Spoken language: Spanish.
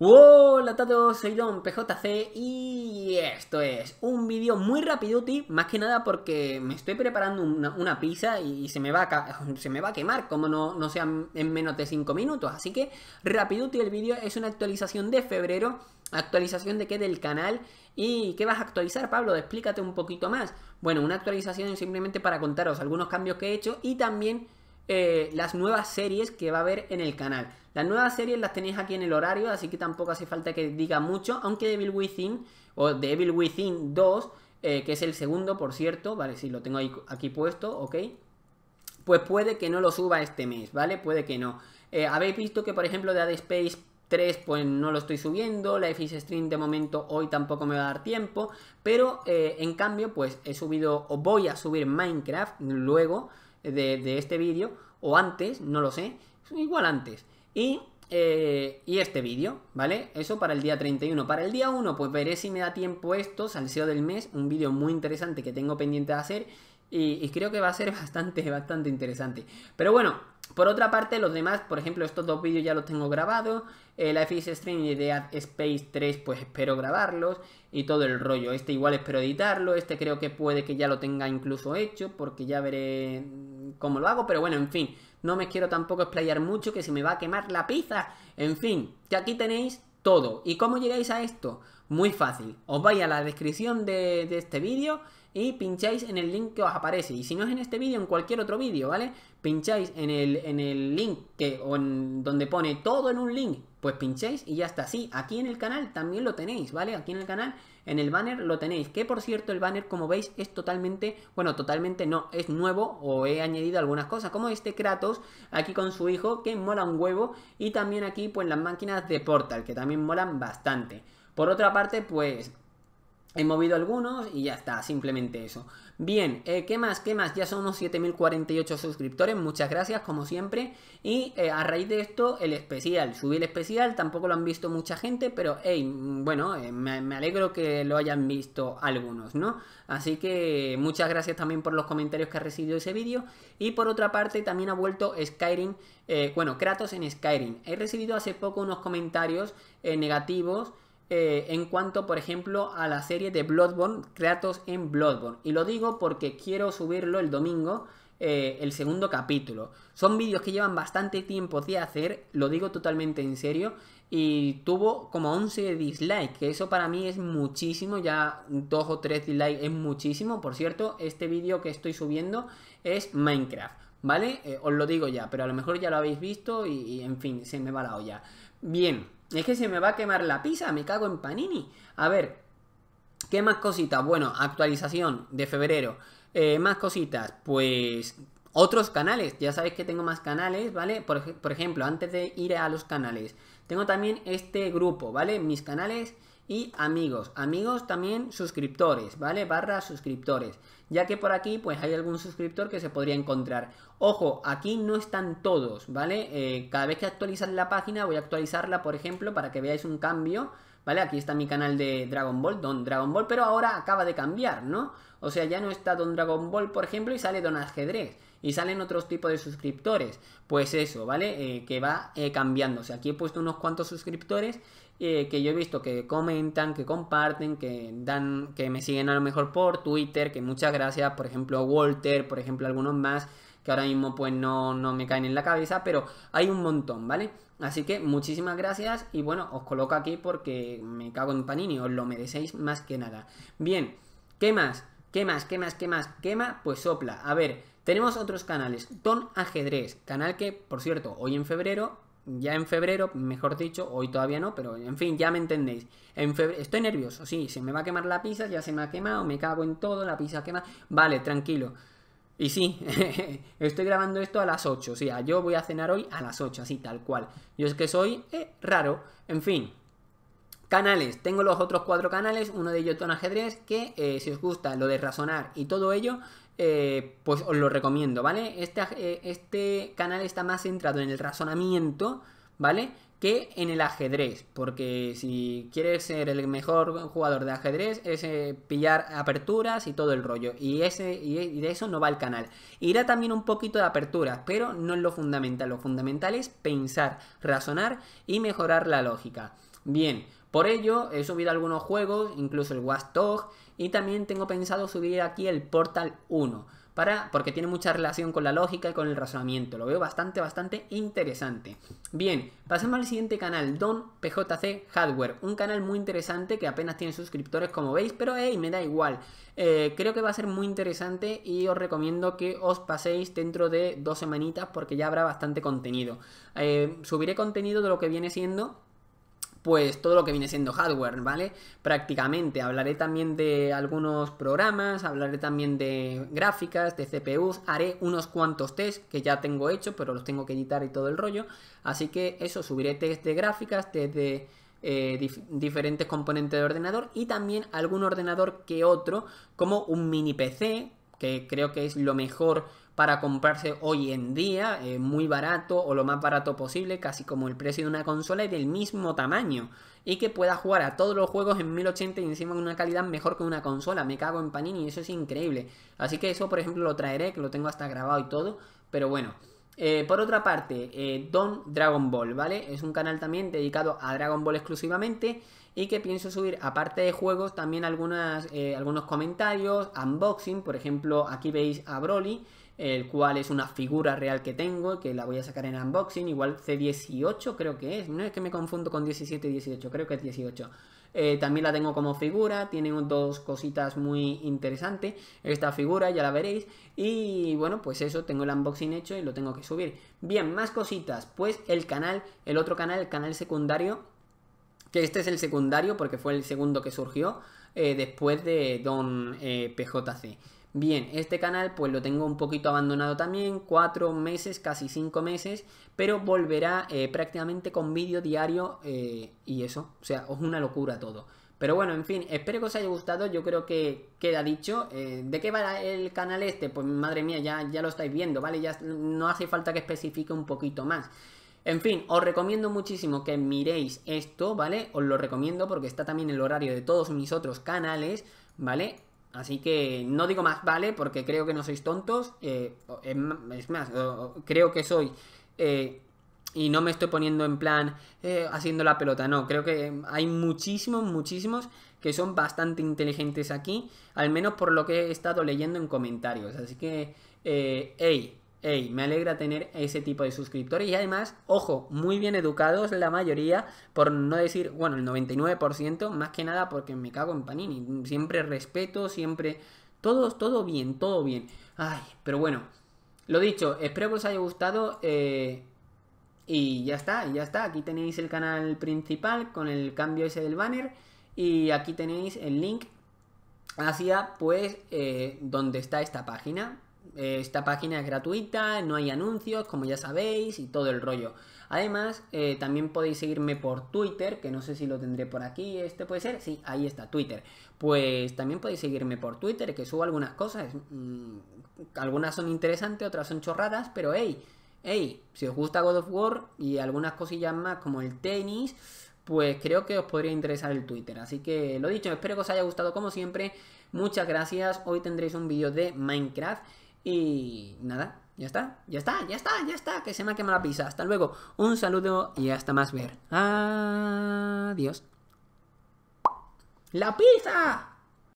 Hola a todos, soy Don PJC y esto es un vídeo muy rapiduti, más que nada porque me estoy preparando una, pizza y se me, va a se me va a quemar, como no, no sea en menos de 5 minutos, así que rapiduti el vídeo es una actualización de febrero, actualización de qué del canal y qué vas a actualizar Pablo, explícate un poquito más. Bueno, una actualización simplemente para contaros algunos cambios que he hecho y también eh, las nuevas series que va a haber en el canal. Las nuevas series las tenéis aquí en el horario, así que tampoco hace falta que diga mucho, aunque Devil Within o Devil Within 2, eh, que es el segundo, por cierto, ¿vale? Si lo tengo aquí puesto, ¿ok? Pues puede que no lo suba este mes, ¿vale? Puede que no. Eh, Habéis visto que, por ejemplo, de Ad Space 3 pues no lo estoy subiendo, la is Stream de momento hoy tampoco me va a dar tiempo, pero en cambio pues he subido o voy a subir Minecraft luego, de, este vídeo, o antes, no lo sé, igual antes. Y, eh, y este vídeo, ¿vale? Eso para el día 31. Para el día 1, pues veré si me da tiempo esto, salseo del mes, un vídeo muy interesante que tengo pendiente de hacer. Y, creo que va a ser bastante, bastante interesante. Pero bueno, por otra parte, los demás, por ejemplo, estos dos vídeos ya los tengo grabados. El eh, FX Stream y de Space 3, pues espero grabarlos. Y todo el rollo. Este igual espero editarlo. Este creo que puede que ya lo tenga incluso hecho. Porque ya veré cómo lo hago, pero bueno, en fin, no me quiero tampoco explayar mucho que se me va a quemar la pizza. En fin, que aquí tenéis todo. ¿Y cómo llegáis a esto? Muy fácil. Os vais a la descripción de, este vídeo y pincháis en el link que os aparece. Y si no es en este vídeo, en cualquier otro vídeo, ¿vale? Pincháis en el, en el link que, donde pone todo en un link pues pinchéis y ya está. Sí, aquí en el canal también lo tenéis, ¿vale? Aquí en el canal, en el banner lo tenéis. Que por cierto, el banner, como veis, es totalmente, bueno, totalmente no, es nuevo o he añadido algunas cosas, como este Kratos aquí con su hijo, que mola un huevo. Y también aquí, pues las máquinas de Portal, que también molan bastante. Por otra parte, pues He movido algunos y ya está, simplemente eso. Bien, eh, ¿qué más? ¿Qué más? Ya somos 7.048 suscriptores, muchas gracias como siempre. Y eh, a raíz de esto, el especial. Subí el especial, tampoco lo han visto mucha gente, pero hey, mm, bueno, eh, me, me, alegro que lo hayan visto algunos, ¿no? Así que muchas gracias también por los comentarios que ha recibido ese vídeo. Y por otra parte, también ha vuelto Skyrim, bueno, Kratos en Skyrim. He recibido hace poco unos comentarios negativos. Eh, en cuanto, por ejemplo, a la serie de Bloodborne, Kratos en Bloodborne. Y lo digo porque quiero subirlo el domingo, eh, el segundo capítulo. Son vídeos que llevan bastante tiempo de hacer, lo digo totalmente en serio. Y tuvo como 11 dislikes, que eso para mí es muchísimo, ya 2 o 3 dislikes es muchísimo. Por cierto, este vídeo que estoy subiendo es Minecraft, ¿vale? Eh, os lo digo ya, pero a lo mejor ya lo habéis visto y, y en fin, se me va la olla. Bien, es que se me va a quemar la pizza, me cago en panini. A ver, ¿qué más cositas? Bueno, actualización de febrero. Eh, más cositas, pues otros canales. Ya sabéis que tengo más canales, ¿vale? por ejemplo, antes de ir a los canales, tengo también este grupo, ¿vale? Mis canales y amigos. Amigos también suscriptores, ¿vale? Barra suscriptores. Ya que por aquí pues hay algún suscriptor que se podría encontrar. Ojo, aquí no están todos, ¿vale? Eh, cada vez que actualizan la página voy a actualizarla, por ejemplo, para que veáis un cambio. ¿Vale? Aquí está mi canal de Dragon Ball, Don Dragon Ball, pero ahora acaba de cambiar, ¿no? O sea, ya no está Don Dragon Ball, por ejemplo, y sale Don Ajedrez y salen otros tipos de suscriptores. Pues eso, ¿vale? Eh, que va eh, sea, Aquí he puesto unos cuantos suscriptores eh, que yo he visto que comentan, que comparten, que dan, que me siguen a lo mejor por Twitter, que muchas gracias, por ejemplo, Walter, por ejemplo, algunos más que ahora mismo pues no, no me caen en la cabeza, pero hay un montón, ¿vale? Así que muchísimas gracias y bueno, os coloco aquí porque me cago en Panini, os lo merecéis más que nada. Bien, ¿qué más? ¿Qué más? ¿Qué más? ¿Qué más? ¿Quema? Pues sopla. A ver, tenemos otros canales. Don Ajedrez, canal que, por cierto, hoy en febrero ya en febrero, mejor dicho, hoy todavía no, pero en fin, ya me entendéis. En febrero, estoy nervioso, sí, se me va a quemar la pizza, ya se me ha quemado, me cago en todo, la pizza quema. Vale, tranquilo. Y sí, estoy grabando esto a las 8, o sea, yo voy a cenar hoy a las 8, así tal cual. Yo es que soy eh, raro, en fin. Canales, tengo los otros cuatro canales, uno de ellos Ton Ajedrez, que eh, si os gusta lo de razonar y todo ello, eh, pues os lo recomiendo, ¿vale? Este, eh, este canal está más centrado en el razonamiento, ¿vale? Que en el ajedrez, porque si quieres ser el mejor jugador de ajedrez es eh, pillar aperturas y todo el rollo, y, ese, y de eso no va el canal. Irá también un poquito de aperturas, pero no es lo fundamental, lo fundamental es pensar, razonar y mejorar la lógica. Bien, por ello, he subido algunos juegos, incluso el Wastog, y también tengo pensado subir aquí el Portal 1, para, porque tiene mucha relación con la lógica y con el razonamiento. Lo veo bastante, bastante interesante. Bien, pasamos al siguiente canal, Don PJC Hardware, un canal muy interesante que apenas tiene suscriptores como veis, pero hey, me da igual. Eh, creo que va a ser muy interesante y os recomiendo que os paséis dentro de dos semanitas porque ya habrá bastante contenido. Eh, subiré contenido de lo que viene siendo pues todo lo que viene siendo hardware, ¿vale? Prácticamente hablaré también de algunos programas, hablaré también de gráficas, de CPUs, haré unos cuantos test que ya tengo hecho, pero los tengo que editar y todo el rollo, así que eso, subiré test de gráficas, test de eh, diferentes componentes de ordenador y también algún ordenador que otro, como un mini PC, que creo que es lo mejor para comprarse hoy en día eh, muy barato o lo más barato posible, casi como el precio de una consola y del mismo tamaño. Y que pueda jugar a todos los juegos en 1080 y encima con una calidad mejor que una consola. Me cago en Panini y eso es increíble. Así que eso, por ejemplo, lo traeré, que lo tengo hasta grabado y todo. Pero bueno, eh, por otra parte, eh, Don Dragon Ball, ¿vale? Es un canal también dedicado a Dragon Ball exclusivamente y que pienso subir, aparte de juegos, también algunas, eh, algunos comentarios, unboxing, por ejemplo, aquí veis a Broly, el cual es una figura real que tengo, que la voy a sacar en unboxing, igual C18 creo que es, no es que me confundo con 17 y 18, creo que es 18. Eh, también la tengo como figura, tiene dos cositas muy interesantes, esta figura ya la veréis, y bueno, pues eso, tengo el unboxing hecho y lo tengo que subir. Bien, más cositas, pues el canal, el otro canal, el canal secundario, que este es el secundario porque fue el segundo que surgió eh, después de Don eh, PJC. Bien, este canal pues lo tengo un poquito abandonado también, cuatro meses, casi cinco meses, pero volverá eh, prácticamente con vídeo diario y eso, o sea, es una locura todo. Pero bueno, en fin, espero que os haya gustado, yo creo que queda dicho. ¿De qué va el canal este? Pues madre mía, ya, ya lo estáis viendo, ¿vale? Ya no hace falta que especifique un poquito más. En fin, os recomiendo muchísimo que miréis esto, ¿vale? Os lo recomiendo porque está también el horario de todos mis otros canales, ¿vale? Así que no digo más, ¿vale? Porque creo que no sois tontos. Eh, em, es más, creo que soy... Eh, y no me estoy poniendo en plan eh, haciendo la pelota, no, creo que hay muchísimos, muchísimos que son bastante inteligentes aquí, al menos por lo que he estado leyendo en comentarios. Así que, eh, hey, me alegra tener ese tipo de suscriptores y además, ojo, muy bien educados la mayoría, por no decir, bueno, el 99%, más que nada porque me cago en Panini. Siempre respeto, siempre... Todo, todo bien, todo bien. Ay, pero bueno, lo dicho, espero que os haya gustado. Eh, y ya está, ya está. Aquí tenéis el canal principal con el cambio ese del banner. Y aquí tenéis el link hacia, pues, eh, donde está esta página eh, esta página es gratuita, no hay anuncios, como ya sabéis, y todo el rollo. Además, eh, también podéis seguirme por Twitter, que no sé si lo tendré por aquí, este puede ser, sí, ahí está, Twitter. Pues también podéis seguirme por Twitter, que subo algunas cosas. Mm, algunas son interesantes, otras son chorradas, pero hey, hey, si os gusta God of War y algunas cosillas más como el tenis, pues creo que os podría interesar el Twitter. Así que lo dicho, espero que os haya gustado como siempre. Muchas gracias. Hoy tendréis un vídeo de Minecraft. Y nada, ya está, ya está, ya está, ya está, que se me ha quemado la pizza. Hasta luego, un saludo y hasta más ver. Adiós. ¡La pizza!